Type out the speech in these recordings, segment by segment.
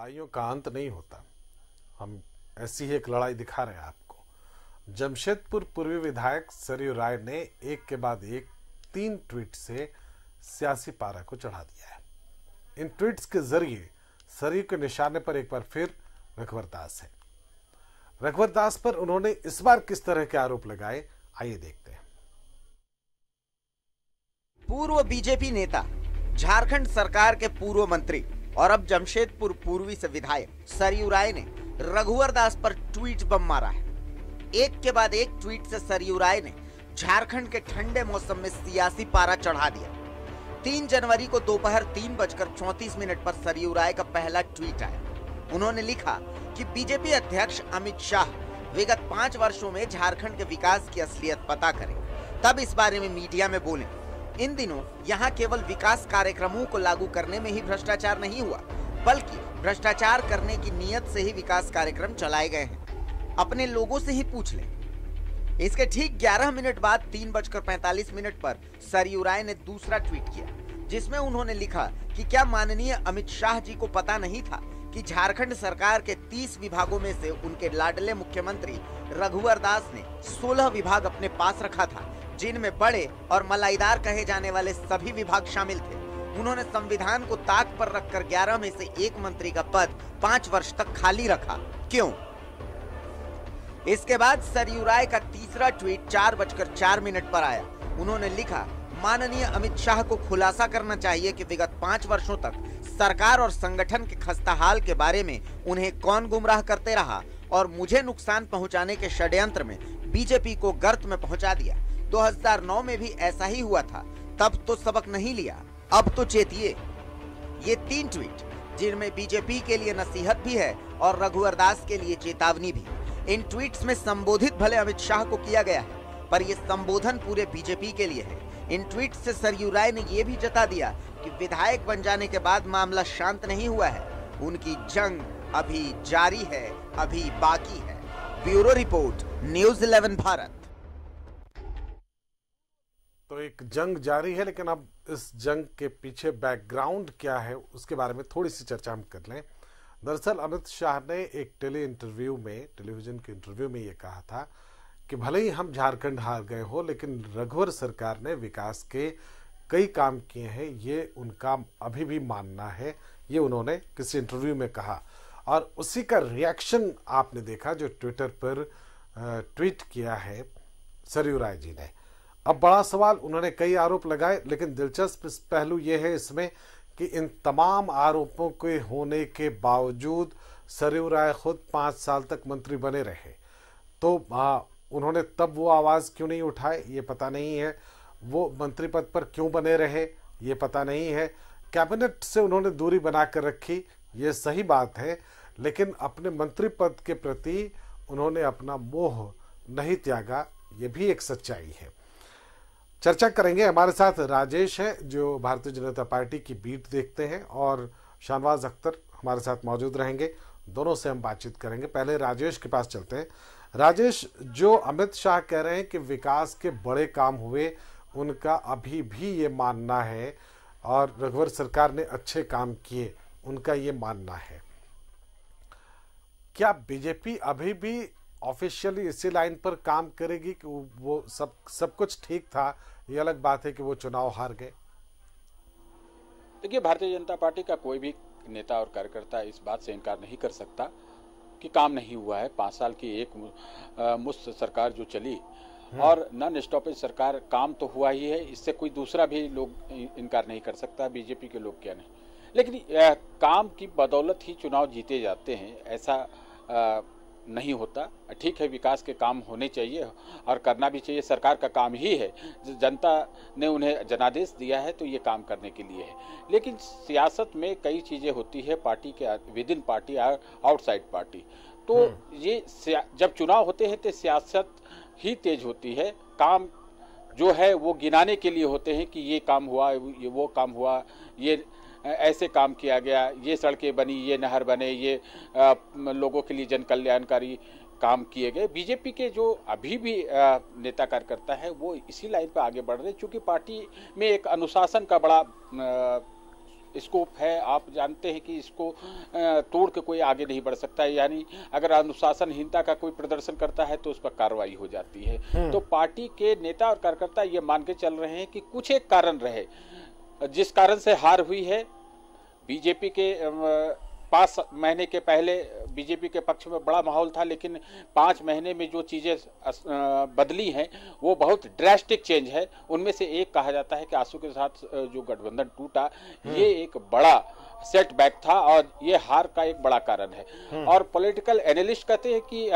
लड़ाइयों का अंत नहीं होता हम ऐसी ही एक लड़ाई दिखा रहे हैं आपको जमशेदपुर पूर्वी विधायक सरयू राय ने एक के बाद एक तीन ट्वीट से सियासी पारा को चढ़ा दिया है इन ट्वीट्स के जरिए सरयू के निशाने पर एक बार फिर रघुवर दास है रघुवर दास पर उन्होंने इस बार किस तरह के आरोप लगाए आइए देखते हैं पूर्व बीजेपी नेता झारखंड सरकार के पूर्व मंत्री और अब जमशेदपुर पूर्वी से विधायक सरयू राय ने रघुवर दास पर ट्वीट बम मारा है एक के बाद एक ट्वीट से सरयू राय ने झारखंड के ठंडे मौसम में सियासी पारा चढ़ा दिया तीन जनवरी को दोपहर तीन बजकर चौंतीस मिनट पर सरयू राय का पहला ट्वीट आया उन्होंने लिखा कि बीजेपी अध्यक्ष अमित शाह विगत पांच वर्षों में झारखंड के विकास की असलियत पता करें तब इस बारे में मीडिया में बोले इन दिनों यहाँ केवल विकास कार्यक्रमों को लागू करने में ही भ्रष्टाचार नहीं हुआ बल्कि भ्रष्टाचार करने की नियत से ही विकास कार्यक्रम चलाए गए हैं अपने लोगों से ही पूछ लें इसके ठीक 11 मिनट बाद तीन बजकर पैंतालीस मिनट पर सरयू राय ने दूसरा ट्वीट किया जिसमें उन्होंने लिखा कि क्या माननीय अमित शाह जी को पता नहीं था कि झारखंड सरकार के 30 विभागों में से उनके लाडले मुख्यमंत्री रघुवर दास ने 16 विभाग अपने पास रखा था जिनमें बड़े और मलाईदार कहे जाने वाले सभी विभाग शामिल थे उन्होंने संविधान को ताक पर रखकर 11 में से एक मंत्री का पद पांच वर्ष तक खाली रखा क्यों इसके बाद सरयू राय का तीसरा ट्वीट चार बजकर चार मिनट पर आया उन्होंने लिखा माननीय अमित शाह को खुलासा करना चाहिए कि विगत पांच वर्षों तक सरकार और संगठन के खस्ता हाल के बारे में उन्हें कौन गुमराह करते रहा और मुझे नुकसान पहुंचाने के षड्यंत्र में बीजेपी को गर्त में पहुंचा दिया 2009 में भी ऐसा ही हुआ था तब तो सबक नहीं लिया अब तो चेतिए ये तीन ट्वीट जिनमें बीजेपी के लिए नसीहत भी है और रघुवर दास के लिए चेतावनी भी इन ट्वीट्स में संबोधित भले अमित शाह को किया गया है पर यह संबोधन पूरे बीजेपी के लिए है इन ट्वीट से सरयू राय ने यह भी जता दिया कि विधायक बन जाने के बाद मामला शांत नहीं हुआ है उनकी जंग अभी जारी है अभी बाकी है bureau report news eleven Bharat तो एक जंग जारी है लेकिन अब इस जंग के पीछे बैकग्राउंड क्या है उसके बारे में थोड़ी सी चर्चा हम कर लें दरअसल अमित शाह ने एक टेली इंटरव्यू में टेलीविज़न के इंटरव्यू में ये कहा था कि भले ही हम झारखंड हार गए हो लेकिन रघुवर सरकार ने विकास के कई काम किए हैं ये उनका अभी भी मानना है ये उन्होंने किसी इंटरव्यू में कहा और उसी का रिएक्शन आपने देखा जो ट्विटर पर ट्वीट किया है सरयू राय जी ने अब बड़ा सवाल उन्होंने कई आरोप लगाए लेकिन दिलचस्प पहलू ये है इसमें कि इन तमाम आरोपों के होने के बावजूद सरयू राय खुद पाँच साल तक मंत्री बने रहे तो आ, उन्होंने तब वो आवाज़ क्यों नहीं उठाए ये पता नहीं है वो मंत्री पद पर क्यों बने रहे ये पता नहीं है कैबिनेट से उन्होंने दूरी बना कर रखी ये सही बात है लेकिन अपने मंत्री पद के प्रति उन्होंने अपना मोह नहीं त्यागा ये भी एक सच्चाई है चर्चा करेंगे हमारे साथ राजेश है जो भारतीय जनता पार्टी की बीट देखते हैं और शाहनवाज अख्तर हमारे साथ मौजूद रहेंगे दोनों से हम बातचीत करेंगे पहले राजेश के पास चलते हैं राजेश जो अमित शाह कह रहे हैं कि विकास के बड़े काम हुए उनका अभी भी ये मानना है और रघुवर सरकार ने अच्छे काम किए उनका ये मानना है क्या बीजेपी अभी भी ऑफिशियली इसी लाइन पर काम करेगी कि वो सब सब कुछ ठीक था ये अलग बात है कि वो चुनाव हार गए देखिए भारतीय जनता पार्टी का कोई भी नेता और कार्यकर्ता इस बात से इनकार नहीं कर सकता कि काम नहीं हुआ है पांच साल की एक मुस्त सरकार जो चली हम्म। और नॉन स्टॉपेज सरकार काम तो हुआ ही है इससे कोई दूसरा भी लोग इनकार नहीं कर सकता बीजेपी के लोग क्या नहीं लेकिन आ, काम की बदौलत ही चुनाव जीते जाते हैं ऐसा आ, नहीं होता ठीक है विकास के काम होने चाहिए और करना भी चाहिए सरकार का काम ही है जनता ने उन्हें जनादेश दिया है तो ये काम करने के लिए है लेकिन सियासत में कई चीज़ें होती है पार्टी के विद इन पार्टी और आउटसाइड पार्टी तो हम्म। ये जब चुनाव होते हैं तो सियासत ही तेज होती है काम जो है वो गिनाने के लिए होते हैं कि ये काम हुआ ये वो काम हुआ ये ऐसे काम किया गया ये सड़कें बनी ये नहर बने ये लोगों के लिए जन कल्याणकारी काम किए गए बीजेपी के जो अभी भी नेता कार्यकर्ता है वो इसी लाइन पर आगे बढ़ रहे चूँकि पार्टी में एक अनुशासन का बड़ा स्कोप है आप जानते हैं कि इसको तोड़ के कोई आगे नहीं बढ़ सकता है यानी अगर अनुशासनहीनता का कोई प्रदर्शन करता है तो उस पर कार्रवाई हो जाती है हम्म। तो पार्टी के नेता और कार्यकर्ता ये मान के चल रहे हैं कि कुछ एक कारण रहे जिस कारण से हार हुई है बीजेपी के पाँच महीने के पहले बीजेपी के पक्ष में बड़ा माहौल था लेकिन पाँच महीने में जो चीज़ें बदली हैं वो बहुत ड्रेस्टिक चेंज है उनमें से एक कहा जाता है कि आंसू के साथ जो गठबंधन टूटा हम्म। ये एक बड़ा सेटबैक था और ये हार का एक बड़ा कारण है हम्म। और पॉलिटिकल एनालिस्ट कहते हैं कि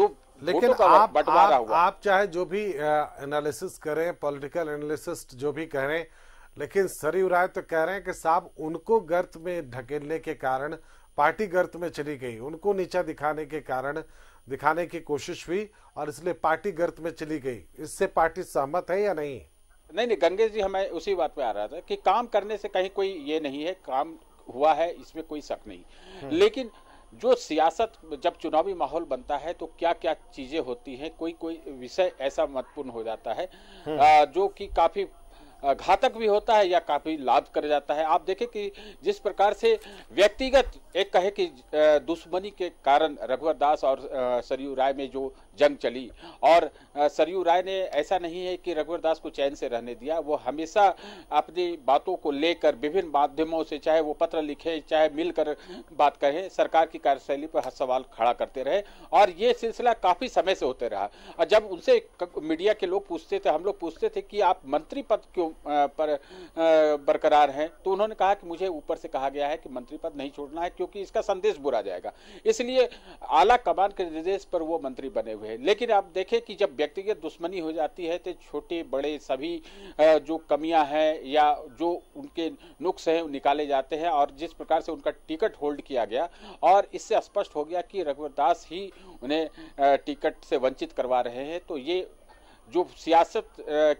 जो लेकिन आप, आप, आप चाहे जो भी एनालिसिस करें पॉलिटिकल एनालिसिस्ट जो भी करें लेकिन सरयू राय तो कह रहे हैं कि साहब उनको गर्त में ढकेलने के कारण पार्टी गर्त में चली गई उनको नीचा दिखाने के कारण दिखाने की कोशिश हुई और इसलिए पार्टी गर्त में चली गई इससे पार्टी सहमत है या नहीं नहीं नहीं गंगे जी हमें उसी बात पे आ रहा था कि काम करने से कहीं कोई ये नहीं है काम हुआ है इसमें कोई शक नहीं हम्म। लेकिन जो सियासत जब चुनावी माहौल बनता है तो क्या क्या चीजें होती हैं कोई कोई विषय ऐसा महत्वपूर्ण हो जाता है हम्म। जो कि काफी घातक भी होता है या काफ़ी लाभ कर जाता है आप देखें कि जिस प्रकार से व्यक्तिगत एक कहे कि दुश्मनी के कारण रघुवर दास और सरयू राय में जो जंग चली और सरयू राय ने ऐसा नहीं है कि रघुवर दास को चैन से रहने दिया वो हमेशा अपनी बातों को लेकर विभिन्न माध्यमों से चाहे वो पत्र लिखे चाहे मिलकर बात करें सरकार की कार्यशैली पर हर सवाल खड़ा करते रहे और ये सिलसिला काफ़ी समय से होते रहा और जब उनसे मीडिया के लोग पूछते थे हम लोग पूछते थे कि आप मंत्री पद क्यों पर बरकरार हैं तो उन्होंने कहा कि मुझे ऊपर से कहा गया है कि मंत्री पद नहीं छोड़ना है क्योंकि इसका संदेश बुरा जाएगा इसलिए आला कमान के निर्देश पर वो मंत्री बने हुए लोग हैं लेकिन आप देखें कि जब व्यक्तिगत दुश्मनी हो जाती है तो छोटे बड़े सभी जो कमियां हैं या जो उनके नुक्स हैं निकाले जाते हैं और जिस प्रकार से उनका टिकट होल्ड किया गया और इससे स्पष्ट हो गया कि रघुवर दास ही उन्हें टिकट से वंचित करवा रहे हैं तो ये जो सियासत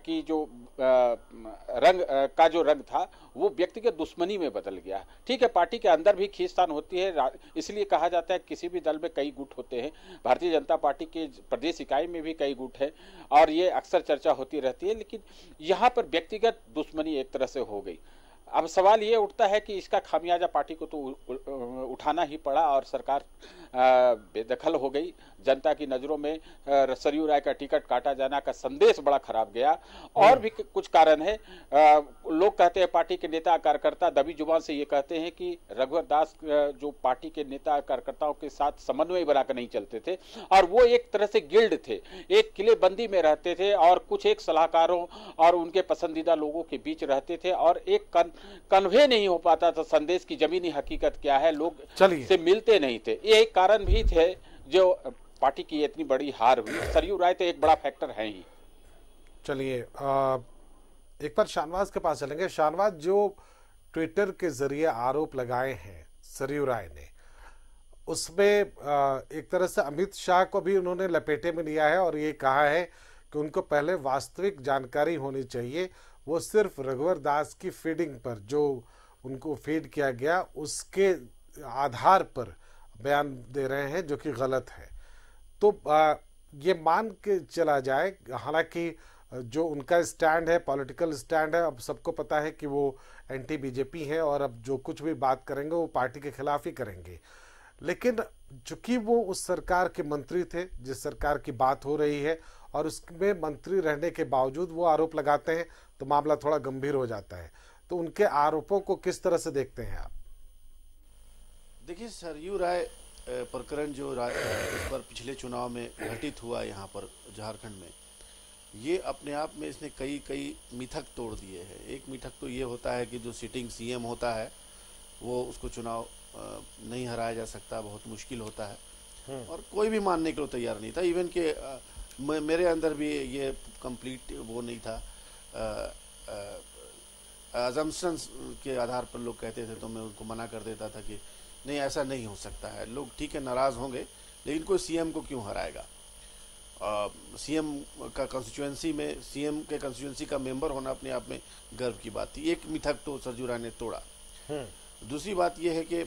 की जो रंग का जो रंग था वो व्यक्तिगत दुश्मनी में बदल गया ठीक है पार्टी के अंदर भी खींचतान होती है इसलिए कहा जाता है किसी भी दल में कई गुट होते हैं भारतीय जनता पार्टी के प्रदेश इकाई में भी कई गुट हैं और ये अक्सर चर्चा होती रहती है लेकिन यहाँ पर व्यक्तिगत दुश्मनी एक तरह से हो गई अब सवाल ये उठता है कि इसका खामियाजा पार्टी को तो उठाना ही पड़ा और सरकार बेदखल हो गई जनता की नज़रों में सरयू राय का टिकट काटा जाना का संदेश बड़ा खराब गया और भी हम्म। कुछ कारण है लोग कहते हैं पार्टी के नेता कार्यकर्ता दबी जुबान से ये कहते हैं कि रघुवर दास जो पार्टी के नेता कार्यकर्ताओं के साथ समन्वय बनाकर नहीं चलते थे और वो एक तरह से गिल्ड थे एक किलेबंदी में रहते थे और कुछ एक सलाहकारों और उनके पसंदीदा लोगों के बीच रहते थे और एक कन, कन्वे नहीं हो पाता था संदेश की जमीनी हकीकत क्या है लोग से मिलते नहीं थे ये एक कारण भी थे जो पार्टी की इतनी बड़ी हार हुई सरयू राय तो एक बड़ा फैक्टर है ही चलिए एक बार शाहनवाज के पास चलेंगे शाहनवाज जो ट्विटर के जरिए आरोप लगाए हैं सरयू राय ने उसमें एक तरह से अमित शाह को भी उन्होंने लपेटे में लिया है और ये कहा है कि उनको पहले वास्तविक जानकारी होनी चाहिए वो सिर्फ रघुवर दास की फीडिंग पर जो उनको फीड किया गया उसके आधार पर बयान दे रहे हैं जो कि गलत है तो आ, ये मान के चला जाए हालांकि जो उनका स्टैंड है पॉलिटिकल स्टैंड है अब सबको पता है कि वो एंटी बीजेपी हैं और अब जो कुछ भी बात करेंगे वो पार्टी के खिलाफ ही करेंगे लेकिन चूंकि वो उस सरकार के मंत्री थे जिस सरकार की बात हो रही है और उसमें मंत्री रहने के बावजूद वो आरोप लगाते हैं तो मामला थोड़ा गंभीर हो जाता है तो उनके आरोपों को किस तरह से देखते हैं आप देखिए सरयू राय प्रकरण जो इस पर पिछले चुनाव में घटित हुआ यहाँ पर झारखंड में ये अपने आप में इसने कई कई मिथक तोड़ दिए हैं एक मिथक तो ये होता है कि जो सिटिंग सीएम होता है वो उसको चुनाव नहीं हराया जा सकता बहुत मुश्किल होता है हम्म। और कोई भी मानने के लिए तैयार नहीं था इवन के मेरे अंदर भी ये कंप्लीट वो नहीं था अजम्पन्स के आधार पर लोग कहते थे तो मैं उनको मना कर देता था कि नहीं ऐसा नहीं हो सकता है लोग ठीक है नाराज़ होंगे लेकिन कोई सीएम को क्यों हराएगा सीएम का कॉन्स्टिट्युएंसी में सीएम के कॉन्स्टिट्युएंसी का मेंबर होना अपने आप में गर्व की बात थी एक मिथक तो सरजू राय ने तोड़ा हम्म। दूसरी बात यह है कि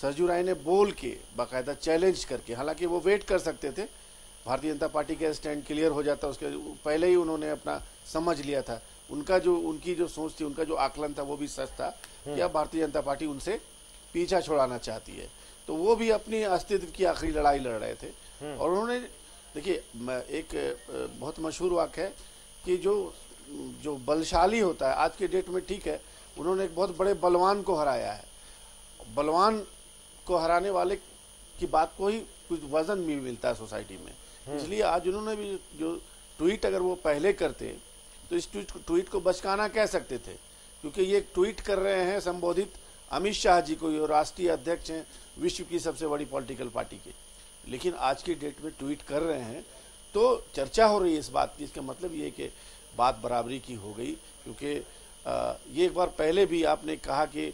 सरजू राय ने बोल के बाकायदा चैलेंज करके हालांकि वो वेट कर सकते थे भारतीय जनता पार्टी का स्टैंड क्लियर हो जाता उसके पहले ही उन्होंने अपना समझ लिया था उनका जो उनकी जो सोच थी उनका जो आकलन था वो भी सच था कि हम्म। अब भारतीय जनता पार्टी उनसे पीछा छोड़ाना चाहती है तो वो भी अपनी अस्तित्व की आखिरी लड़ाई लड़ रहे थे हम्म। और उन्होंने देखिए एक बहुत मशहूर वाक्य है कि जो जो बलशाली होता है आज के डेट में ठीक है उन्होंने एक बहुत बड़े बलवान को हराया है बलवान को हराने वाले की बात को ही कुछ वजन भी मिलता है सोसाइटी में हम्म। इसलिए आज उन्होंने भी जो ट्वीट अगर वो पहले करते तो इस ट्वीट ट्वीट को बचकाना कह सकते थे क्योंकि ये ट्वीट कर रहे हैं संबोधित अमित शाह जी को ये राष्ट्रीय अध्यक्ष हैं विश्व की सबसे बड़ी पॉलिटिकल पार्टी के लेकिन आज की डेट में ट्वीट कर रहे हैं तो चर्चा हो रही है इस बात की इसका मतलब ये कि बात बराबरी की हो गई क्योंकि ये एक बार पहले भी आपने कहा कि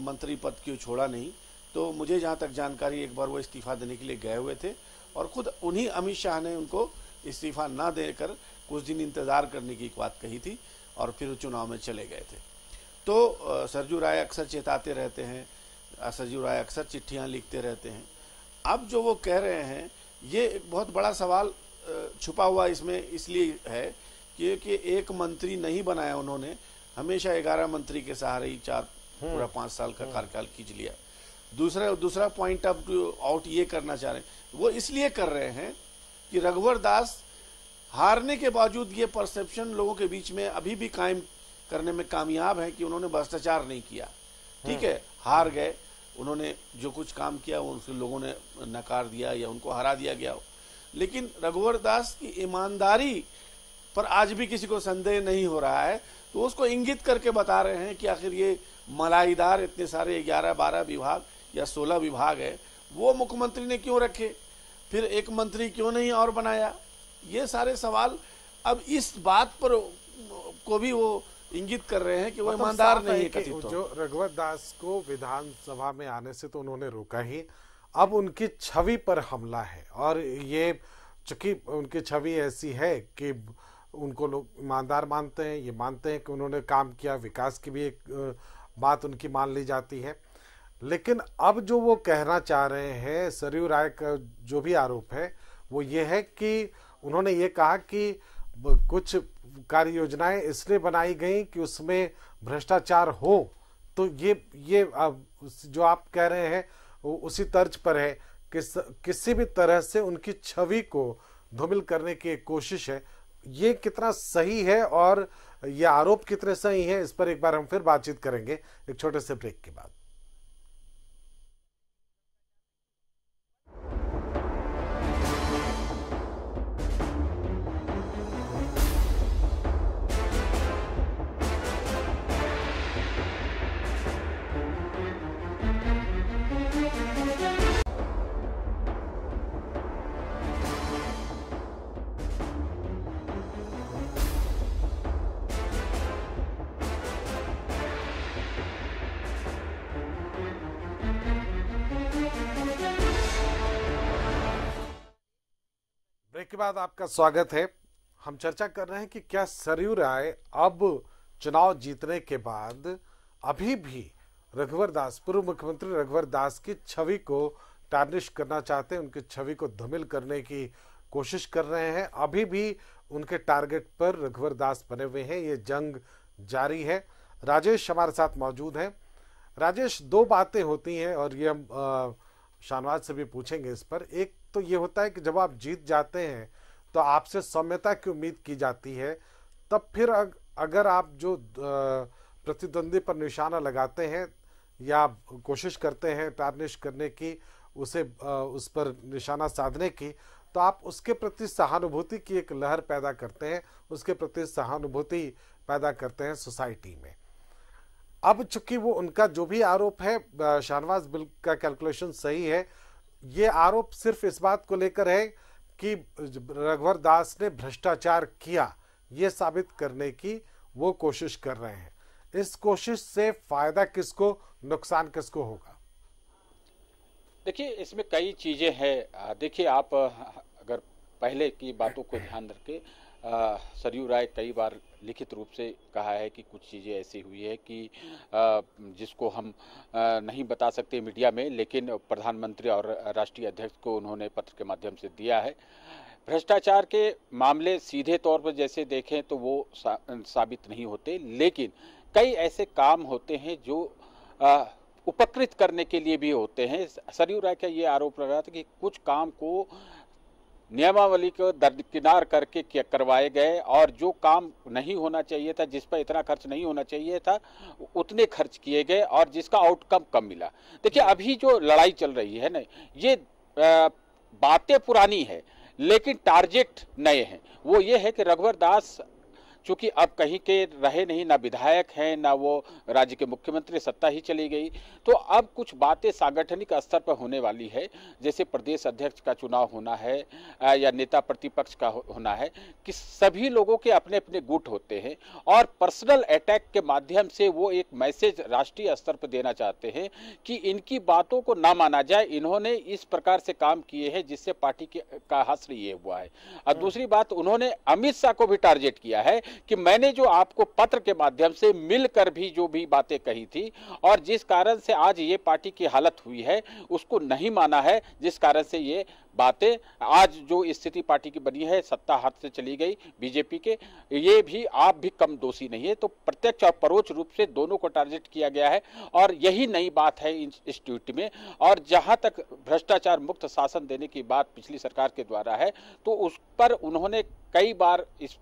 मंत्री पद क्यों छोड़ा नहीं तो मुझे जहाँ तक जानकारी एक बार वो इस्तीफा देने के लिए गए हुए थे और खुद उन्हीं अमित शाह ने उनको इस्तीफा ना देकर कुछ दिन इंतज़ार करने की एक बात कही थी और फिर चुनाव में चले गए थे तो सरजू राय अक्सर चेताते रहते हैं सरजू राय अक्सर चिट्ठियाँ लिखते रहते हैं अब जो वो कह रहे हैं ये एक बहुत बड़ा सवाल छुपा हुआ इसमें इसलिए है क्योंकि एक मंत्री नहीं बनाया उन्होंने हमेशा ग्यारह मंत्री के सहारे ही चार हम्म। पूरा पाँच साल का हम्म। कार्यकाल खींच लिया दूसरा दूसरा पॉइंट अब आउट ये करना चाह रहे हैं वो इसलिए कर रहे हैं कि रघुवर दास हारने के बावजूद ये परसेप्शन लोगों के बीच में अभी भी कायम करने में कामयाब हैं कि उन्होंने भ्रष्टाचार नहीं किया ठीक हाँ। है हार गए उन्होंने जो कुछ काम किया वो उनसे लोगों ने नकार दिया या उनको हरा दिया गया लेकिन रघुवर दास की ईमानदारी पर आज भी किसी को संदेह नहीं हो रहा है तो उसको इंगित करके बता रहे हैं कि आखिर ये मलाईदार इतने सारे ग्यारह बारह विभाग या सोलह विभाग है वो मुख्यमंत्री ने क्यों रखे फिर एक मंत्री क्यों नहीं और बनाया ये सारे सवाल अब इस बात पर को भी वो इंगित कर रहे हैं कि वो मतलब ईमानदार नहीं है कथित तो। जो रघुवर दास को विधानसभा में आने से तो उन्होंने रोका ही अब उनकी छवि पर हमला है और ये चूंकि उनकी छवि ऐसी है कि उनको लोग ईमानदार मानते हैं ये मानते हैं कि उन्होंने काम किया विकास की भी एक बात उनकी मान ली जाती है लेकिन अब जो वो कहना चाह रहे हैं सरयू राय का जो भी आरोप है वो ये है कि उन्होंने ये कहा कि कुछ कार्य योजनाएं इसलिए बनाई गई कि उसमें भ्रष्टाचार हो तो ये ये जो आप कह रहे हैं उसी तर्ज पर है कि किसी भी तरह से उनकी छवि को धूमिल करने की कोशिश है ये कितना सही है और ये आरोप कितने सही है इस पर एक बार हम फिर बातचीत करेंगे एक छोटे से ब्रेक के बाद के बाद आपका स्वागत है हम चर्चा कर रहे हैं कि क्या सरयू राय अब चुनाव जीतने के बाद अभी भी रघुवर दास पूर्व मुख्यमंत्री रघुवर दास की छवि को टार्निश करना चाहते हैं उनकी छवि को धमिल करने की कोशिश कर रहे हैं अभी भी उनके टारगेट पर रघुवर दास बने हुए हैं ये जंग जारी है राजेश हमारे साथ मौजूद हैं राजेश दो बातें होती हैं और ये हम आ, शाहनवाज से भी पूछेंगे इस पर एक तो ये होता है कि जब आप जीत जाते हैं तो आपसे सौम्यता की उम्मीद की जाती है तब फिर अग, अगर आप जो प्रतिद्वंदी पर निशाना लगाते हैं या कोशिश करते हैं टार्निश करने की उसे उस पर निशाना साधने की तो आप उसके प्रति सहानुभूति की एक लहर पैदा करते हैं उसके प्रति सहानुभूति पैदा करते हैं सोसाइटी में अब चूंकि वो उनका जो भी आरोप है शाहनवाज बिल का कैलकुलेशन सही है ये आरोप सिर्फ इस बात को लेकर है कि रघुवर दास ने भ्रष्टाचार किया ये साबित करने की वो कोशिश कर रहे हैं इस कोशिश से फायदा किसको नुकसान किसको होगा देखिए इसमें कई चीज़ें हैं देखिए आप अगर पहले की बातों को ध्यान रखें सरयू राय कई बार लिखित रूप से कहा है कि कुछ चीज़ें ऐसी हुई है कि जिसको हम नहीं बता सकते मीडिया में लेकिन प्रधानमंत्री और राष्ट्रीय अध्यक्ष को उन्होंने पत्र के माध्यम से दिया है भ्रष्टाचार के मामले सीधे तौर पर जैसे देखें तो वो साबित नहीं होते लेकिन कई ऐसे काम होते हैं जो उपकृत करने के लिए भी होते हैं सरयू राय का ये आरोप लगा था कि कुछ काम को नियमावली को दरकिनार करके करवाए गए और जो काम नहीं होना चाहिए था जिस पर इतना खर्च नहीं होना चाहिए था उतने खर्च किए गए और जिसका आउटकम कम मिला देखिए अभी जो लड़ाई चल रही है ना ये बातें पुरानी है लेकिन टारगेट नए हैं वो ये है कि रघुवर दास चूँकि अब कहीं के रहे नहीं ना विधायक हैं ना वो राज्य के मुख्यमंत्री सत्ता ही चली गई तो अब कुछ बातें सांगठनिक स्तर पर होने वाली है जैसे प्रदेश अध्यक्ष का चुनाव होना है या नेता प्रतिपक्ष का होना है कि सभी लोगों के अपने अपने गुट होते हैं और पर्सनल अटैक के माध्यम से वो एक मैसेज राष्ट्रीय स्तर पर देना चाहते हैं कि इनकी बातों को ना माना जाए इन्होंने इस प्रकार से काम किए हैं जिससे पार्टी के का हस्र ये हुआ है और हाँ। दूसरी बात उन्होंने अमित शाह को भी टारगेट किया है कि मैंने जो आपको पत्र के माध्यम से मिलकर भी जो भी बातें कही थी और जिस कारण से आज ये पार्टी की हालत हुई है उसको नहीं माना है जिस कारण से ये बातें आज जो स्थिति पार्टी की बनी है सत्ता हाथ से चली गई बीजेपी के ये भी आप भी कम दोषी नहीं है तो प्रत्यक्ष और परोक्ष रूप से दोनों को टारगेट किया गया है और यही नई बात है इस ट्वीट में और जहां तक भ्रष्टाचार मुक्त शासन देने की बात पिछली सरकार के द्वारा है तो उस पर उन्होंने कई बार इस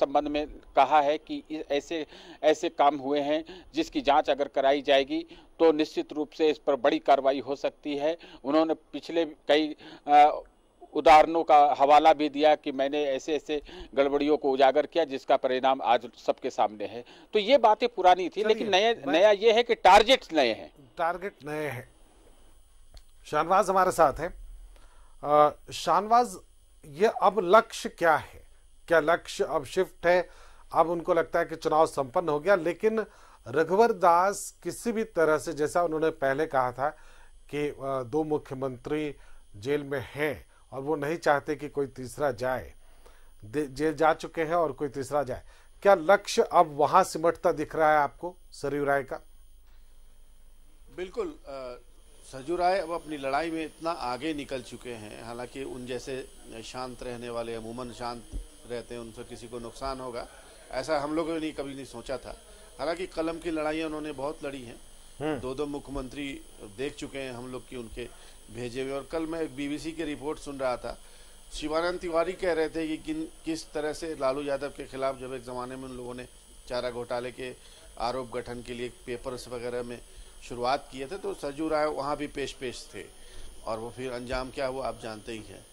संबंध में कहा है कि ऐसे ऐसे काम हुए हैं जिसकी जांच अगर कराई जाएगी तो निश्चित रूप से इस पर बड़ी कार्रवाई हो सकती है उन्होंने पिछले कई उदाहरणों का हवाला भी दिया कि मैंने ऐसे ऐसे गड़बड़ियों को उजागर किया जिसका परिणाम आज सबके सामने है तो ये बातें पुरानी थी लेकिन नया नया ये है कि टारगेट नए हैं टारगेट नए हैं शाहनवाज हमारे साथ है शाहनवाज ये अब लक्ष्य क्या है क्या लक्ष्य अब शिफ्ट है अब उनको लगता है कि चुनाव संपन्न हो गया लेकिन रघुवर दास किसी भी तरह से जैसा उन्होंने पहले कहा था कि दो मुख्यमंत्री जेल में हैं और वो नहीं चाहते कि कोई तीसरा जाए जेल जा चुके हैं और कोई तीसरा जाए क्या लक्ष्य अब वहां सिमटता दिख रहा है आपको सरयू राय का बिल्कुल सरजू राय अब अपनी लड़ाई में इतना आगे निकल चुके हैं हालांकि उन जैसे शांत रहने वाले अमूमन शांत रहते हैं उनसे किसी को नुकसान होगा ऐसा हम लोगों ने कभी नहीं सोचा था हालांकि कलम की लड़ाइयाँ उन्होंने बहुत लड़ी हैं हम्म। दो दो मुख्यमंत्री देख चुके हैं हम लोग की उनके भेजे हुए और कल मैं एक बीबीसी की रिपोर्ट सुन रहा था शिवानंद तिवारी कह रहे थे कि किन किस तरह से लालू यादव के खिलाफ जब एक ज़माने में उन लोगों ने चारा घोटाले के आरोप गठन के लिए पेपर्स वगैरह में शुरुआत किए थे तो सरजू राय वहाँ भी पेश पेश थे और वो फिर अंजाम क्या हुआ आप जानते ही हैं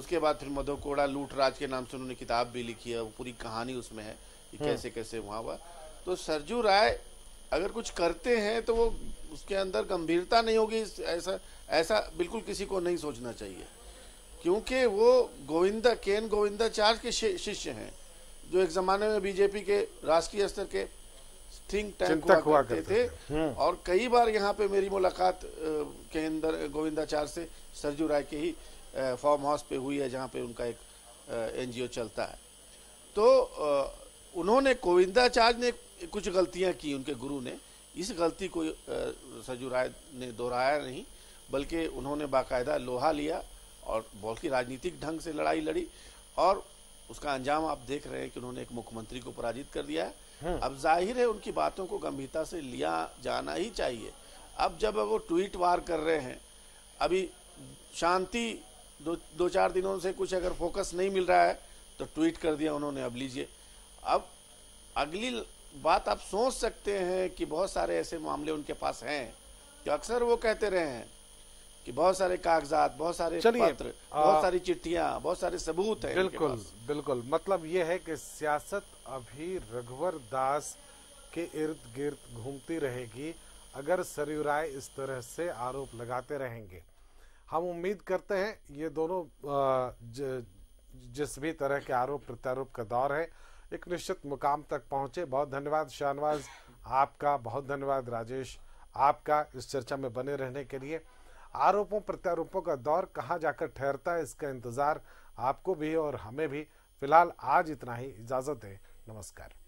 उसके बाद फिर मधोकोड़ा लूट राज के नाम से उन्होंने किताब भी लिखी है वो पूरी कहानी उसमें है कि हम्म। कैसे कैसे वहाँ हुआ तो सरजू राय अगर कुछ करते हैं तो वो उसके अंदर गंभीरता नहीं होगी ऐसा ऐसा बिल्कुल किसी को नहीं सोचना चाहिए क्योंकि वो गोविंदा केन चार के शिष्य हैं जो एक जमाने में बीजेपी के राष्ट्रीय स्तर के थिंक टैंक हुआ, हुआ करते थे, थे। हम्म। और कई बार यहाँ पे मेरी मुलाकात के अंदर गोविंदाचार्य से सरजू राय के ही फॉर्म हाउस पे हुई है जहाँ पे उनका एक एनजीओ चलता है तो उन्होंने गोविंदाचार्य ने कुछ गलतियाँ की उनके गुरु ने इस गलती को सरजू राय ने दोहराया नहीं बल्कि उन्होंने बाकायदा लोहा लिया और बहुत ही राजनीतिक ढंग से लड़ाई लड़ी और उसका अंजाम आप देख रहे हैं कि उन्होंने एक मुख्यमंत्री को पराजित कर दिया है हम्म। अब जाहिर है उनकी बातों को गंभीरता से लिया जाना ही चाहिए अब जब वो ट्वीट वार कर रहे हैं अभी शांति दो दो चार दिनों से कुछ अगर फोकस नहीं मिल रहा है तो ट्वीट कर दिया उन्होंने अब लीजिए अब अगली बात आप सोच सकते हैं कि बहुत सारे ऐसे मामले उनके पास हैं कि अक्सर वो कहते रहे हैं कि बहुत सारे कागजात बहुत सारे पत्र आ, बहुत सारी चिट्ठियां बहुत सारे सबूत है बिल्कुल बिल्कुल मतलब ये है कि सियासत अभी रघुवर दास के इर्द गिर्द घूमती रहेगी अगर सरयू राय इस तरह से आरोप लगाते रहेंगे हम उम्मीद करते हैं ये दोनों ज, जिस भी तरह के आरोप प्रत्यारोप का दौर है एक निश्चित मुकाम तक पहुंचे बहुत धन्यवाद शाहनवाज आपका बहुत धन्यवाद राजेश आपका इस चर्चा में बने रहने के लिए आरोपों प्रत्यारोपों का दौर कहाँ जाकर ठहरता है इसका इंतज़ार आपको भी और हमें भी फिलहाल आज इतना ही इजाज़त है नमस्कार